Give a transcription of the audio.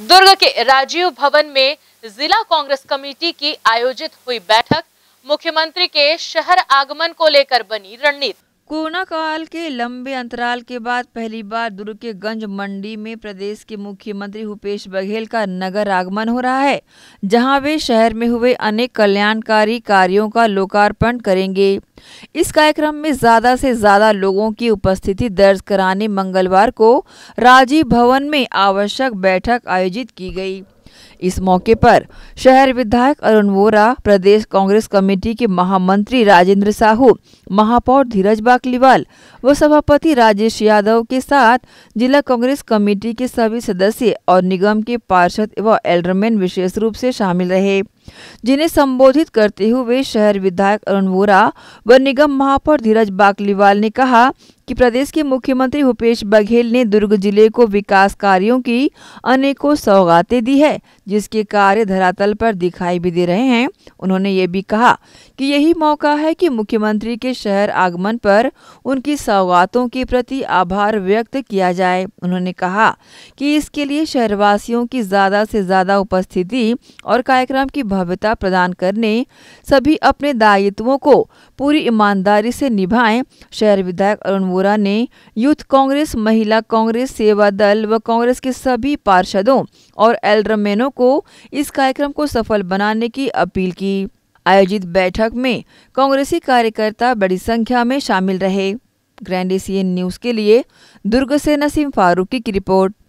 दुर्ग के राजीव भवन में जिला कांग्रेस कमेटी की आयोजित हुई बैठक मुख्यमंत्री के शहर आगमन को लेकर बनी रणनीति कोरोना काल के लंबे अंतराल के बाद पहली बार दुर्ग के गंज मंडी में प्रदेश के मुख्यमंत्री भूपेश बघेल का नगर आगमन हो रहा है जहां वे शहर में हुए अनेक कल्याणकारी कार्यों का लोकार्पण करेंगे इस कार्यक्रम में ज़्यादा से ज़्यादा लोगों की उपस्थिति दर्ज कराने मंगलवार को राजीव भवन में आवश्यक बैठक आयोजित की गई इस मौके पर शहर विधायक अरुण वोरा प्रदेश कांग्रेस कमेटी के महामंत्री राजेंद्र साहू महापौर धीरज बाकलीवाल व सभापति राजेश यादव के साथ जिला कांग्रेस कमेटी के सभी सदस्य और निगम के पार्षद व एल्डरमैन विशेष रूप से शामिल रहे जिन्हें संबोधित करते हुए शहर विधायक अरुण वोरा व निगम महापौर धीरज बागलीवाल ने कहा कि प्रदेश के मुख्यमंत्री भूपेश बघेल ने दुर्ग जिले को विकास कार्यों की अनेकों सौगातें दी है जिसके कार्य धरातल पर दिखाई भी दे रहे हैं उन्होंने ये भी कहा कि यही मौका है कि मुख्यमंत्री के शहर आगमन पर उनकी सौगातों के प्रति आभार व्यक्त किया जाए उन्होंने कहा कि इसके लिए शहरवासियों की ज़्यादा से ज़्यादा उपस्थिति और कार्यक्रम की संभाव्यता प्रदान करने सभी अपने दायित्वों को पूरी ईमानदारी से निभाएं शहर विधायक अरुण वोरा ने यूथ कांग्रेस महिला कांग्रेस सेवा दल व कांग्रेस के सभी पार्षदों और एल्ड्रमेनों को इस कार्यक्रम को सफल बनाने की अपील की आयोजित बैठक में कांग्रेसी कार्यकर्ता बड़ी संख्या में शामिल रहे ग्रैंड एशियन न्यूज के लिए दुर्ग से नसीम फारूकी की रिपोर्ट